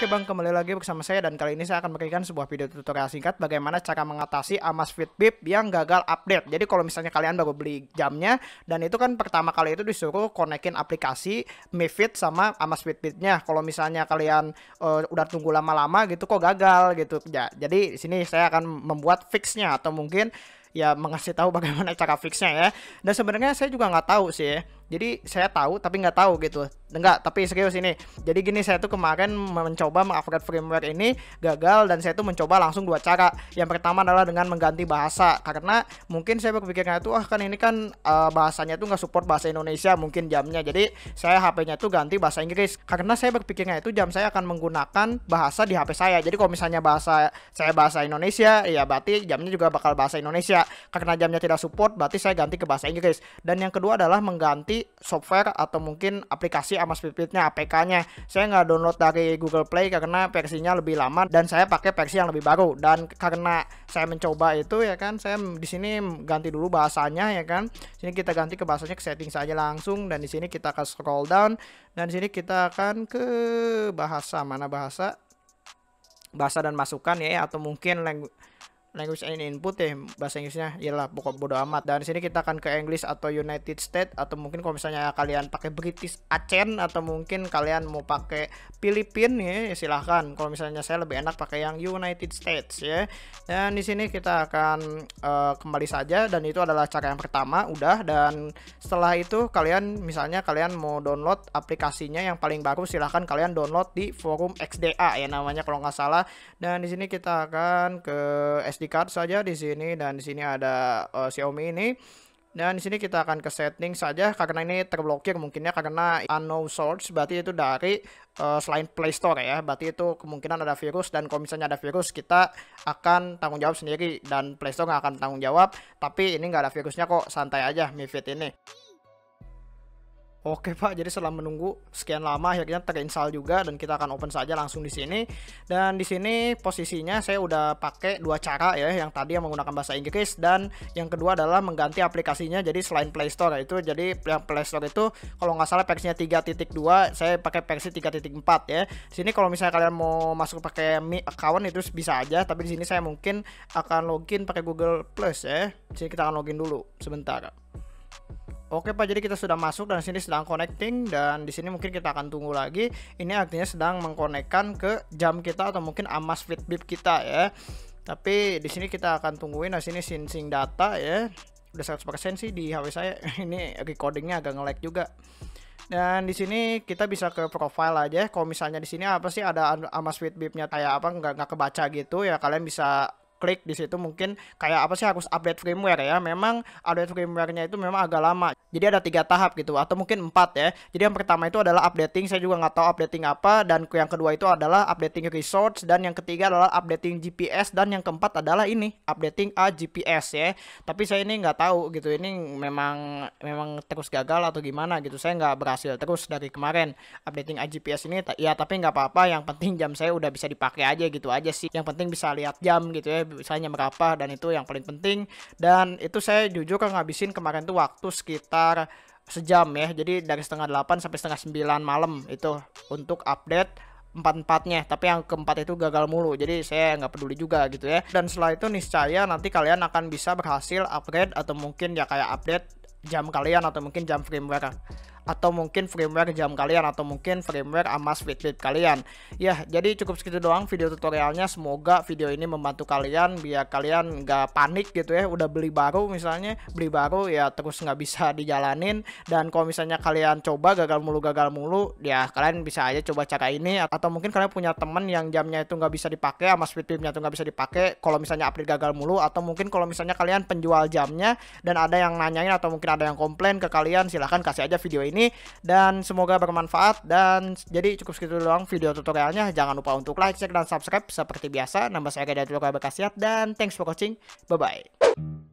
Oke Bang, kembali lagi bersama saya dan kali ini saya akan memberikan sebuah video tutorial singkat bagaimana cara mengatasi Amazfit Bip yang gagal update. Jadi kalau misalnya kalian baru beli jamnya dan itu kan pertama kali itu disuruh konekin aplikasi Mi Fit sama Amazfit Bipnya. Kalau misalnya kalian uh, udah tunggu lama-lama gitu kok gagal gitu. Ya, jadi sini saya akan membuat fixnya atau mungkin ya mengasih tahu bagaimana cara fixnya ya. Dan sebenarnya saya juga nggak tahu sih ya, jadi saya tahu tapi nggak tahu gitu enggak tapi serius ini jadi gini saya tuh kemarin mencoba mengupgrade framework ini gagal dan saya tuh mencoba langsung dua cara yang pertama adalah dengan mengganti bahasa karena mungkin saya berpikirnya tuh ah kan ini kan uh, bahasanya tuh nggak support bahasa Indonesia mungkin jamnya jadi saya HP-nya tuh ganti bahasa Inggris karena saya berpikirnya itu jam saya akan menggunakan bahasa di HP saya jadi kalau misalnya bahasa saya bahasa Indonesia ya berarti jamnya juga bakal bahasa Indonesia karena jamnya tidak support berarti saya ganti ke bahasa Inggris dan yang kedua adalah mengganti software atau mungkin aplikasi Amas Pipitnya APK-nya. Saya nggak download dari Google Play karena versinya lebih lama dan saya pakai versi yang lebih baru dan karena saya mencoba itu ya kan saya di sini ganti dulu bahasanya ya kan. Sini kita ganti ke bahasanya ke setting saja langsung dan di sini kita akan scroll down dan di sini kita akan ke bahasa mana bahasa bahasa dan masukan ya atau mungkin language language and input ya bahasa Inggrisnya iyalah pokok bodo amat dan sini kita akan ke English atau United States atau mungkin kalau misalnya kalian pakai British accent atau mungkin kalian mau pakai Filipin ya, ya silahkan kalau misalnya saya lebih enak pakai yang United States ya dan di sini kita akan uh, kembali saja dan itu adalah cara yang pertama udah dan setelah itu kalian misalnya kalian mau download aplikasinya yang paling baru silahkan kalian download di forum XDA ya namanya kalau nggak salah dan di sini kita akan ke SD card saja di sini dan di sini ada uh, Xiaomi ini. Dan di sini kita akan ke setting saja karena ini terblokir mungkinnya karena unknown source berarti itu dari uh, selain Play Store ya. Berarti itu kemungkinan ada virus dan kalau misalnya ada virus kita akan tanggung jawab sendiri dan Play Store nggak akan tanggung jawab. Tapi ini nggak ada virusnya kok santai aja Mi Fit ini. Oke Pak, jadi setelah menunggu sekian lama akhirnya terinstall juga dan kita akan open saja langsung di sini. Dan di sini posisinya saya udah pakai dua cara ya, yang tadi yang menggunakan bahasa Inggris dan yang kedua adalah mengganti aplikasinya jadi selain Play Store itu jadi yang Play Store itu kalau nggak salah versinya 3.2, saya pakai versi 3.4 ya. Di sini kalau misalnya kalian mau masuk pakai Mi account itu bisa aja, tapi di sini saya mungkin akan login pakai Google Plus ya. Jadi kita akan login dulu sebentar. Oke Pak, jadi kita sudah masuk dan sini sedang connecting dan di sini mungkin kita akan tunggu lagi. Ini artinya sedang mengkonekkan ke jam kita atau mungkin amas Fitbit kita ya. Tapi di sini kita akan tungguin nah sini sensing data ya. Udah 100% sih di HP saya. ini recordingnya agak nge-lag juga. Dan di sini kita bisa ke profile aja. Kalau misalnya di sini apa sih ada amas Fitbitnya kayak apa nggak nggak kebaca gitu ya kalian bisa klik di situ mungkin kayak apa sih harus update firmware ya. Memang update firmware-nya itu memang agak lama. Jadi ada tiga tahap gitu atau mungkin empat ya. Jadi yang pertama itu adalah updating. Saya juga nggak tahu updating apa dan yang kedua itu adalah updating resource dan yang ketiga adalah updating GPS dan yang keempat adalah ini updating a GPS ya. Tapi saya ini nggak tahu gitu. Ini memang memang terus gagal atau gimana gitu. Saya nggak berhasil terus dari kemarin updating a GPS ini. Ya tapi nggak apa-apa. Yang penting jam saya udah bisa dipakai aja gitu aja sih. Yang penting bisa lihat jam gitu ya bisanya berapa dan itu yang paling penting dan itu saya jujur kan ngabisin kemarin tuh waktu sekitar sejam ya jadi dari setengah delapan sampai setengah sembilan malam itu untuk update empat-empatnya tapi yang keempat itu gagal mulu jadi saya nggak peduli juga gitu ya dan setelah itu niscaya nanti kalian akan bisa berhasil upgrade atau mungkin ya kayak update jam kalian atau mungkin jam firmware atau mungkin firmware jam kalian atau mungkin firmware amas Fitbit kalian. Ya, jadi cukup segitu doang video tutorialnya. Semoga video ini membantu kalian biar kalian nggak panik gitu ya. Udah beli baru misalnya, beli baru ya terus nggak bisa dijalanin. Dan kalau misalnya kalian coba gagal mulu gagal mulu, ya kalian bisa aja coba cara ini. Atau mungkin kalian punya temen yang jamnya itu nggak bisa dipakai, amas Fitbitnya itu nggak bisa dipakai. Kalau misalnya update gagal mulu, atau mungkin kalau misalnya kalian penjual jamnya dan ada yang nanyain atau mungkin ada yang komplain ke kalian, silahkan kasih aja video ini ini dan semoga bermanfaat dan jadi cukup segitu doang video tutorialnya. Jangan lupa untuk like, share, dan subscribe seperti biasa. Nama saya Gada Tulka Bekasiat dan thanks for watching. Bye-bye.